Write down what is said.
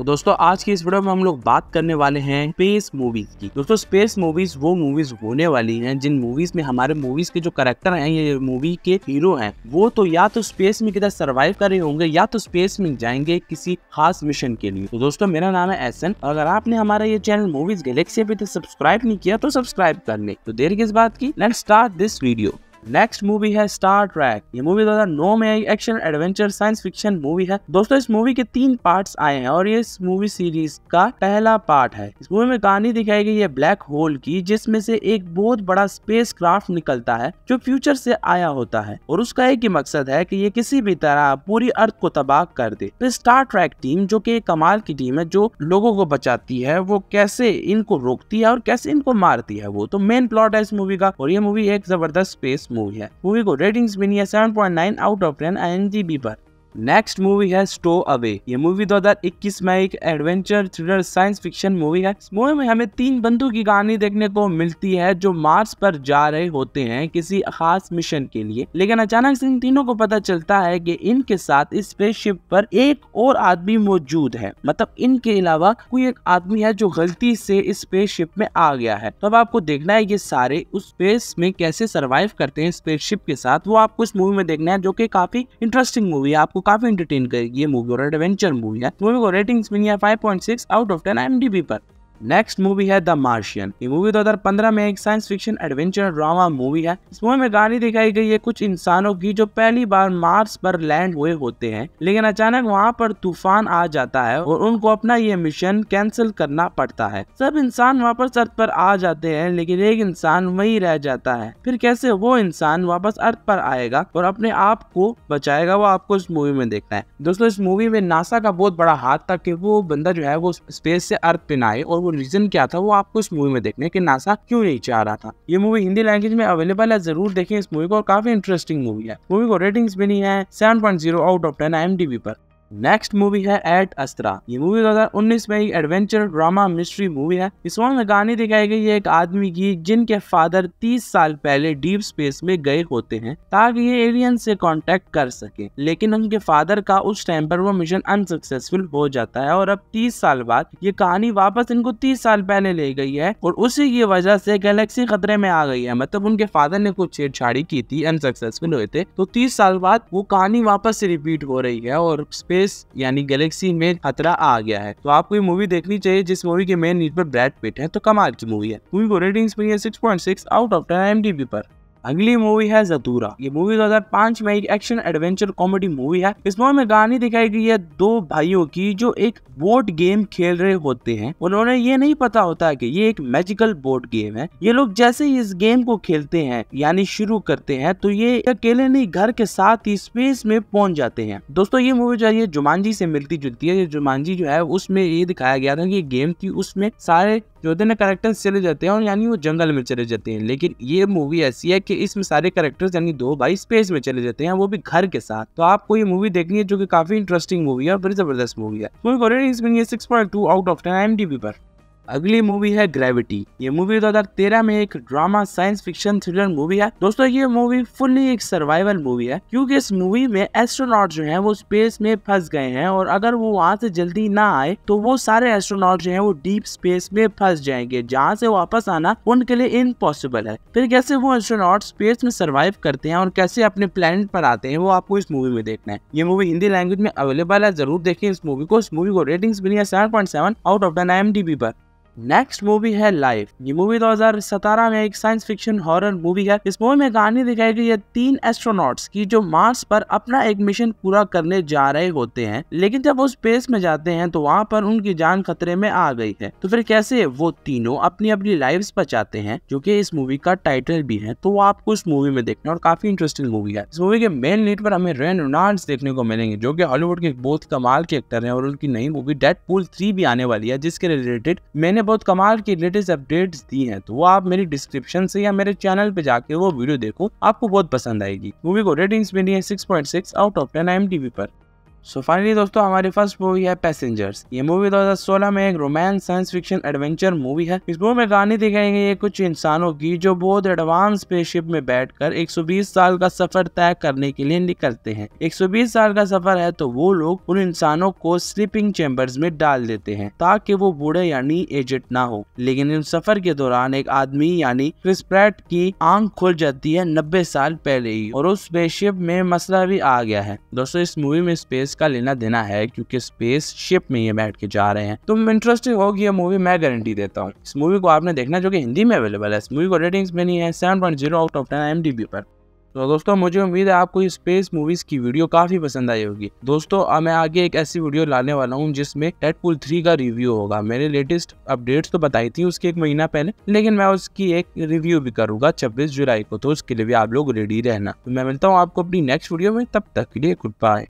तो दोस्तों आज की इस वीडियो में हम लोग बात करने वाले हैं स्पेस मूवीज की दोस्तों स्पेस मूवीज वो मूवीज होने वाली हैं जिन मूवीज में हमारे मूवीज के जो करेक्टर हैं ये मूवी के हीरो हैं वो तो या तो स्पेस में किधर सर्वाइव कर रहे होंगे या तो स्पेस में जाएंगे किसी खास मिशन के लिए तो दोस्तों मेरा नाम है एसन अगर आपने हमारा ये चैनल मूवीज गैलेक्सी पे सब्सक्राइब नहीं किया तो सब्सक्राइब कर ले तो देर किस बात की let start this video next movie है स्टार ट्रैक ये मूवी दो हजार नौ में आई action adventure science fiction movie है दोस्तों इस मूवी के तीन पार्ट्स आए हैं और ये इस मूवी सीरीज का पहला पार्ट है इस मूवी में कहानी दिखाई गई है ब्लैक होल की जिसमें से एक बहुत बड़ा स्पेस क्राफ्ट निकलता है जो फ्यूचर से आया होता है और उसका एक ही मकसद है कि ये किसी भी तरह पूरी अर्थ को तबाह कर दे तो स्टार ट्रैक टीम जो कि कमाल की टीम है जो लोगों को बचाती है वो कैसे इनको रोकती है और कैसे इनको मारती है वो तो मेन प्लॉट है इस मूवी का और ये मूवी एक जबरदस्त स्पेस मूवी है मूवी को रेटिंग्स मिली है seven point nine out of ten I M D B पर नेक्स्ट मूवी है स्टो अवे ये मूवी 2021 में एक adventure thriller science fiction movie है मूवी में हमें तीन बंधु की कहानी देखने को मिलती है जो मार्स पर जा रहे होते हैं किसी खास मिशन के लिए लेकिन अचानक से इन तीनों को पता चलता है कि इनके साथ इस स्पेसशिप पर एक और आदमी मौजूद है मतलब इनके अलावा कोई एक आदमी है जो गलती से इस स्पेसशिप में आ गया है तो अब आपको देखना है ये सारे उस स्पेस में कैसे सर्वाइव करते हैं स्पेसशिप के साथ वो आपको इस मूवी में देखना है जो की काफी इंटरेस्टिंग मूवी है आपको आपको काफी इंटरटेन करेगी ये मूवी और एडवेंचर मूवी है मूवी को रेटिंग्स मिली है five point six out of ten M पर नेक्स्ट मूवी है द मार्शियन ये मूवी 2015 में एक science fiction adventure drama movie है इस मूवी में गाड़ी दिखाई गई है कुछ इंसानों की जो पहली बार मार्स पर लैंड हुए होते हैं लेकिन अचानक वहाँ पर तूफान आ जाता है और उनको अपना ये मिशन कैंसिल करना पड़ता है सब इंसान वापस अर्थ पर आ जाते हैं लेकिन एक इंसान वही रह जाता है फिर कैसे वो इंसान वापस अर्थ पर आएगा और अपने आप को बचाएगा वो आपको इस मूवी में देखना है दोस्तों इस मूवी में नासा का बहुत बड़ा हाथ था की वो बंदा जो है वो स्पेस से अर्थ पिनाए और वो रीजन क्या था वो आपको इस मूवी में देखने की नासा क्यों नहीं चाह रहा था ये मूवी हिंदी लैंग्वेज में अवेलेबल है जरूर देखें इस मूवी को और काफी इंटरेस्टिंग मूवी है मूवी को रेटिंग्स भी नहीं है seven point zero out of ten आई पर नेक्स्ट मूवी है एट अस्त्रा ये मूवी दो हजार उन्नीस में एक एडवेंचर ड्रामा मिस्ट्री मूवी है इस वन में कहानी दिखाई गई है एक आदमी की जिनके फादर 30 साल पहले डीप स्पेस में गए होते हैं ताकि ये एलियन से कांटेक्ट कर सके लेकिन उनके फादर का उस टाइम पर वो मिशन अनसक्सेसफुल हो जाता है और अब तीस साल बाद ये कहानी वापस इनको तीस साल पहले ले गई है और उसी की वजह से गैलेक्सी खतरे में आ गई है मतलब उनके फादर ने कुछ छेड़छाड़ी की थी अनसक्सेसफुल हुए थे तो तीस साल बाद वो कहानी वापस से रिपीट हो रही है और स्पेस स्पेस यानी गैलेक्सी में खतरा आ गया है तो आपको ये मूवी देखनी चाहिए जिस मूवी के मेन लीड पर ब्रैड पिट है तो कमाल की मूवी है मूवी को रेटिंग्स मिली है six point six out of ten M पर अगली मूवी है जतूरा ये मूवी 2005 में एक एक्शन एडवेंचर कॉमेडी मूवी है इस मूवी में कहानी दिखाई गई है दो भाइयों की जो एक बोर्ड गेम खेल रहे होते हैं उन्होंने ये नहीं पता होता कि ये एक मैजिकल बोर्ड गेम है ये लोग जैसे ही इस गेम को खेलते हैं यानी शुरू करते हैं तो ये अकेले नहीं घर के साथ ही स्पेस में पहुंच जाते हैं दोस्तों ये मूवी जो है जुमानजी से मिलती जुलती है ये जुमानजी जो है उसमें ये दिखाया गया था कि गेम थी उसमें सारे जो होते ना करेक्टर्स चले जाते हैं और यानी वो जंगल में चले जाते हैं लेकिन ये मूवी ऐसी है कि इसमें सारे करेक्टर्स यानी दो भाई स्पेस में चले जाते हैं वो भी घर के साथ तो आपको ये मूवी देखनी है जो कि काफी इंटरेस्टिंग मूवी है और बड़ी जबरदस्त मूवी है movie six point two out of ten M पर अगली मूवी है ग्रेविटी ये मूवी 2013 में एक drama science fiction thriller movie है दोस्तों ये मूवी फुल्ली एक सर्वाइवल मूवी है क्योंकि इस मूवी में एस्ट्रोनॉट जो है वो स्पेस में फंस गए हैं और अगर वो वहाँ से जल्दी ना आए तो वो सारे एस्ट्रोनॉट जो है वो डीप स्पेस में फंस जाएंगे जहाँ से वापस आना उनके लिए इम्पॉसिबल है फिर कैसे वो एस्ट्रोनॉट स्पेस में सर्वाइव करते हैं और कैसे अपने प्लेनेट पर आते हैं वो आपको इस मूवी में देखना है ये मूवी हिंदी लैंग्वेज में अवेलेबल है जरूर देखें इस मूवी को इस मूवी को रेटिंग्स मिली है seven point seven out of ten M पर नेक्स्ट मूवी है लाइफ ये मूवी 2017 में एक साइंस फिक्शन हॉरर मूवी है इस मूवी में कहानी दिखाई गई है तीन एस्ट्रोनॉट्स की जो मार्स पर अपना एक मिशन पूरा करने जा रहे होते हैं लेकिन जब वो स्पेस में जाते हैं तो वहाँ पर उनकी जान खतरे में आ गई है तो फिर कैसे वो तीनों अपनी अपनी लाइफ बचाते हैं जो की इस मूवी का टाइटल भी है तो वो आपको इस मूवी में देखना और काफी इंटरेस्टिंग मूवी है इस मूवी के मेन लीड पर हमें रेन रोनाल्ड देखने को मिलेंगे जो की हॉलीवुड के बहुत कमाल के एक्टर है और उनकी नई मूवी डेट पूल थ्री भी आने वाली है जिसके रिलेटेड मैंने मैंने बहुत कमाल की लेटेस्ट अपडेट्स दी हैं तो वो आप मेरी डिस्क्रिप्शन से या मेरे चैनल पे जाके वो वीडियो देखो आपको बहुत पसंद आएगी मूवी को रेटिंग्स मिली है six point six out of ten TV पर सो फाइनली दोस्तों हमारी फर्स्ट मूवी है पैसेंजर्स ये मूवी 2016 में एक romance science fiction adventure movie है इस मूवी में कहानी दिखाई गई है कुछ इंसानों की जो बहुत एडवांस स्पेसशिप में बैठकर 120 साल का सफर तय करने के लिए निकलते हैं 120 साल का सफर है तो वो लोग उन इंसानों को स्लीपिंग चेम्बर्स में डाल देते हैं ताकि वो बूढ़े यानी एजेड ना हो लेकिन इन सफर के दौरान एक आदमी यानी क्रिस की आंख खुल जाती है नब्बे साल पहले ही और उस स्पेसशिप में मसला भी आ गया है दोस्तों इस मूवी में स्पेस स्पेस का लेना देना है क्योंकि स्पेस शिप में ये बैठ के जा रहे हैं तुम तो इंटरेस्टिंग होगी ये मूवी मैं गारंटी देता हूँ इस मूवी को आपने देखना जो कि हिंदी में अवेलेबल है इस मूवी को रेटिंग्स नहीं है seven point zero out of ten M पर तो दोस्तों मुझे उम्मीद है आपको इस स्पेस मूवीज की वीडियो काफी पसंद आई होगी दोस्तों अब मैं आगे एक ऐसी वीडियो लाने वाला हूँ जिसमें डेडपूल थ्री का रिव्यू होगा मैंने लेटेस्ट अपडेट्स तो बताई थी उसके एक महीना पहले लेकिन मैं उसकी एक रिव्यू भी करूंगा 26 जुलाई को तो उसके लिए भी आप लोग रेडी रहना तो मैं मिलता हूँ आपको अपनी नेक्स्ट वीडियो में तब तक के लिए गुड बाय